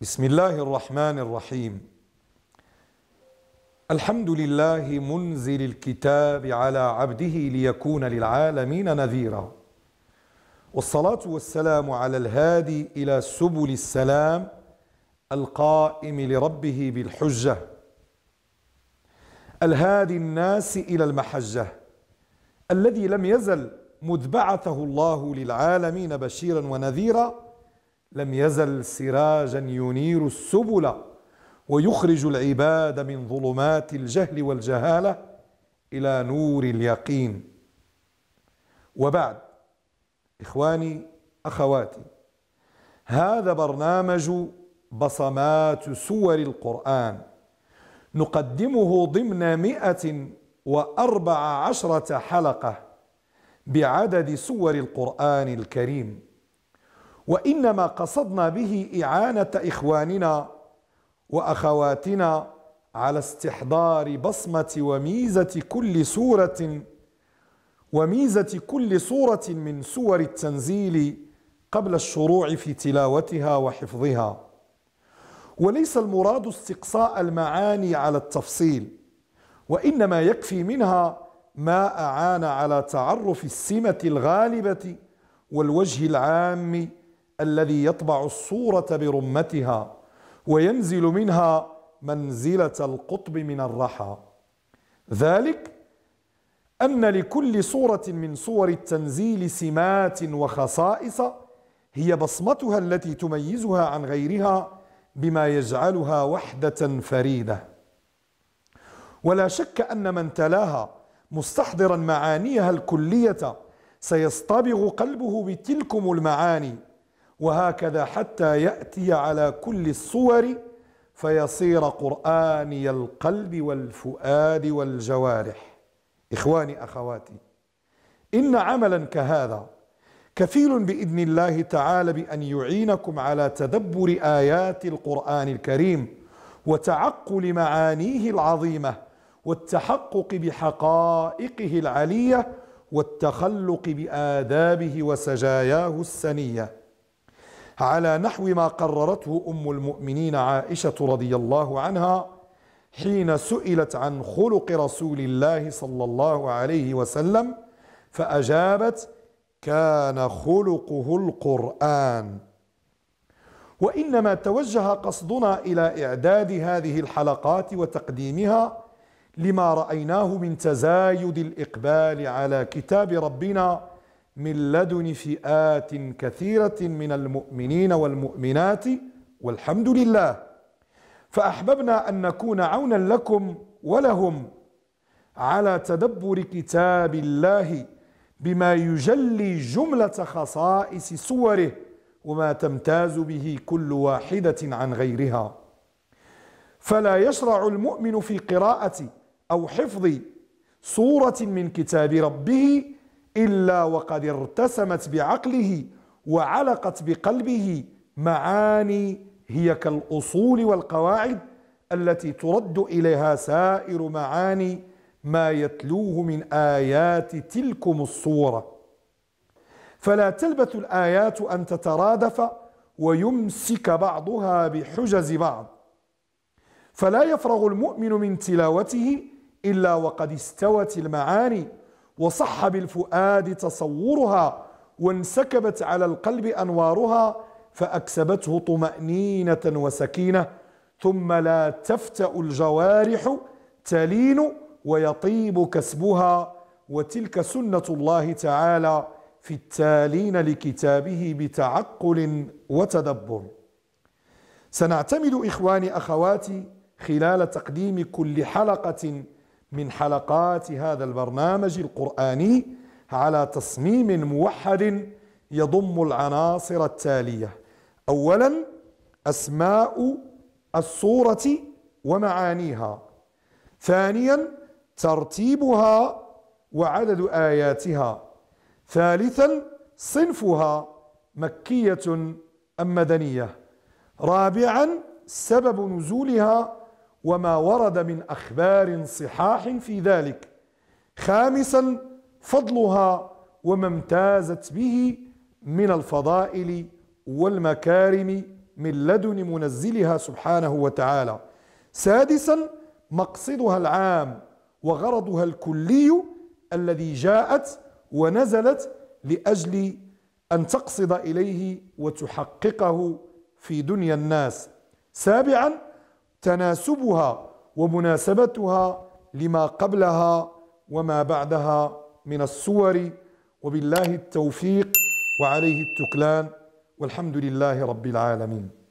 بسم الله الرحمن الرحيم الحمد لله منزل الكتاب على عبده ليكون للعالمين نذيرا والصلاة والسلام على الهادي إلى سبل السلام القائم لربه بالحجة الهادي الناس إلى المحجة الذي لم يزل مذبعته الله للعالمين بشيرا ونذيرا لم يزل سراجا ينير السبل ويخرج العباد من ظلمات الجهل والجهاله الى نور اليقين وبعد اخواني اخواتي هذا برنامج بصمات سور القران نقدمه ضمن مئة وأربع عشرة حلقة بعدد سور القرآن الكريم وإنما قصدنا به إعانة إخواننا وأخواتنا على استحضار بصمة وميزة كل سورة وميزة كل سوره من سور التنزيل قبل الشروع في تلاوتها وحفظها وليس المراد استقصاء المعاني على التفصيل وإنما يكفي منها ما أعان على تعرف السمة الغالبة والوجه العام الذي يطبع الصورة برمتها وينزل منها منزلة القطب من الرحى ذلك أن لكل صورة من صور التنزيل سمات وخصائص هي بصمتها التي تميزها عن غيرها بما يجعلها وحدة فريدة ولا شك أن من تلاها مستحضرا معانيها الكلية سيصطبغ قلبه بتلكم المعاني وهكذا حتى ياتي على كل الصور فيصير قراني القلب والفؤاد والجوارح اخواني اخواتي ان عملا كهذا كفيل باذن الله تعالى بان يعينكم على تدبر ايات القران الكريم وتعقل معانيه العظيمه والتحقق بحقائقه العليه والتخلق بادابه وسجاياه السنيه على نحو ما قررته أم المؤمنين عائشة رضي الله عنها حين سئلت عن خلق رسول الله صلى الله عليه وسلم فأجابت كان خلقه القرآن وإنما توجه قصدنا إلى إعداد هذه الحلقات وتقديمها لما رأيناه من تزايد الإقبال على كتاب ربنا من لدن فئات كثيرة من المؤمنين والمؤمنات والحمد لله فأحببنا أن نكون عونا لكم ولهم على تدبر كتاب الله بما يجلي جملة خصائص صوره وما تمتاز به كل واحدة عن غيرها فلا يشرع المؤمن في قراءة أو حفظ صورة من كتاب ربه إلا وقد ارتسمت بعقله وعلقت بقلبه معاني هي كالأصول والقواعد التي ترد إليها سائر معاني ما يتلوه من آيات تلكم الصورة فلا تلبث الآيات أن تترادف ويمسك بعضها بحجز بعض فلا يفرغ المؤمن من تلاوته إلا وقد استوت المعاني وصح بالفؤاد تصورها وانسكبت على القلب أنوارها فأكسبته طمأنينة وسكينة ثم لا تفتأ الجوارح تلين ويطيب كسبها وتلك سنة الله تعالى في التالين لكتابه بتعقل وتدبر سنعتمد إخواني أخواتي خلال تقديم كل حلقة من حلقات هذا البرنامج القرآني على تصميم موحد يضم العناصر التالية أولا أسماء الصورة ومعانيها ثانيا ترتيبها وعدد آياتها ثالثا صنفها مكية أم مدنية رابعا سبب نزولها وما ورد من أخبار صحاح في ذلك خامسا فضلها وما امتازت به من الفضائل والمكارم من لدن منزلها سبحانه وتعالى سادسا مقصدها العام وغرضها الكلي الذي جاءت ونزلت لأجل أن تقصد إليه وتحققه في دنيا الناس سابعا تناسبها ومناسبتها لما قبلها وما بعدها من الصور وبالله التوفيق وعليه التكلان والحمد لله رب العالمين